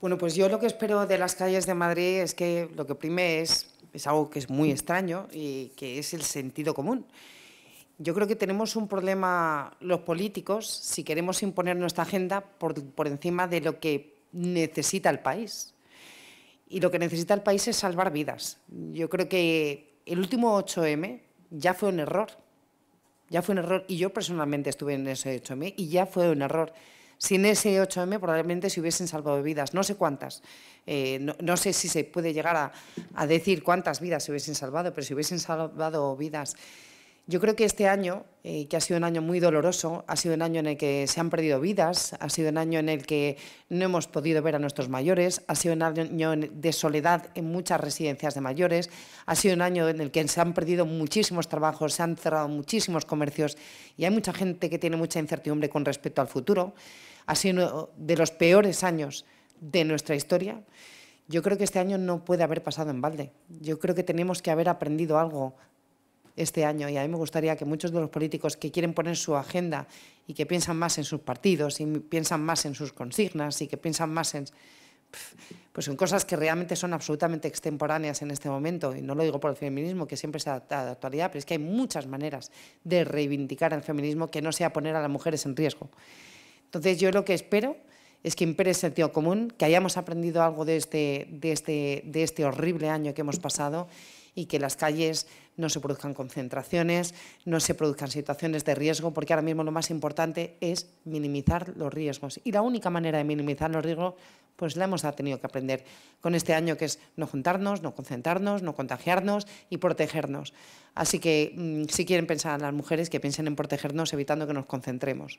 Bueno, pues yo lo que espero de las calles de Madrid es que lo que prime es, es algo que es muy extraño y que es el sentido común. Yo creo que tenemos un problema los políticos si queremos imponer nuestra agenda por, por encima de lo que necesita el país. Y lo que necesita el país es salvar vidas. Yo creo que el último 8M ya fue un error. Ya fue un error. Y yo personalmente estuve en ese 8M y ya fue un error. Sin ese 8M probablemente se hubiesen salvado vidas, no sé cuántas. Eh, no, sé si se puede llegar a, decir cuántas vidas se hubiesen salvado, pero si hubiesen salvado vidas yo creo que este año, eh, que ha sido un año muy doloroso, ha sido un año en el que se han perdido vidas, ha sido un año en el que no hemos podido ver a nuestros mayores, ha sido un año de soledad en muchas residencias de mayores, ha sido un año en el que se han perdido muchísimos trabajos, se han cerrado muchísimos comercios y hay mucha gente que tiene mucha incertidumbre con respecto al futuro. Ha sido uno de los peores años de nuestra historia. Yo creo que este año no puede haber pasado en balde. Yo creo que tenemos que haber aprendido algo este año. Y a mí me gustaría que muchos de los políticos que quieren poner su agenda y que piensan más en sus partidos y piensan más en sus consignas y que piensan más en pues en cosas que realmente son absolutamente extemporáneas en este momento, y no lo digo por el feminismo, que siempre se adapta a la actualidad, pero es que hay muchas maneras de reivindicar el feminismo que no sea poner a las mujeres en riesgo. Entonces yo lo que espero es que impere el sentido común, que hayamos aprendido algo de este, este, de este horrible año que hemos pasado y que las calles no se produzcan concentraciones, no se produzcan situaciones de riesgo, porque ahora mismo lo más importante es minimizar los riesgos. Y la única manera de minimizar los riesgos, pues la hemos tenido que aprender con este año, que es no juntarnos, no concentrarnos, no contagiarnos y protegernos. Así que mm, si quieren pensar las mujeres, que piensen en protegernos evitando que nos concentremos.